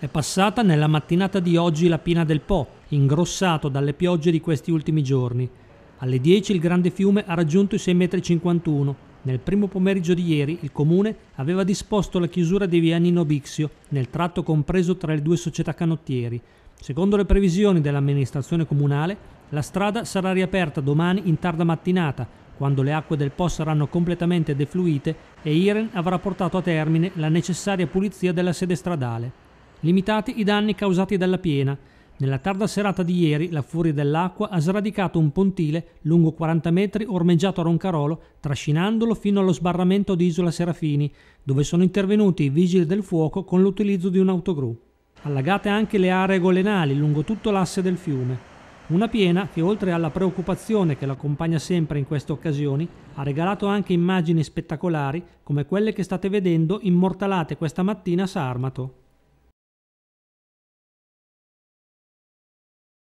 È passata nella mattinata di oggi la Pina del Po, ingrossato dalle piogge di questi ultimi giorni. Alle 10 il grande fiume ha raggiunto i 6,51 m. Nel primo pomeriggio di ieri il comune aveva disposto la chiusura di via Nino Bixio nel tratto compreso tra le due società canottieri. Secondo le previsioni dell'amministrazione comunale, la strada sarà riaperta domani in tarda mattinata, quando le acque del Po saranno completamente defluite e Iren avrà portato a termine la necessaria pulizia della sede stradale limitati i danni causati dalla piena. Nella tarda serata di ieri la furia dell'acqua ha sradicato un pontile lungo 40 metri ormeggiato a Roncarolo, trascinandolo fino allo sbarramento di Isola Serafini, dove sono intervenuti i vigili del fuoco con l'utilizzo di un'autogru. Allagate anche le aree golenali lungo tutto l'asse del fiume. Una piena che oltre alla preoccupazione che l'accompagna sempre in queste occasioni, ha regalato anche immagini spettacolari come quelle che state vedendo immortalate questa mattina a Sarmato.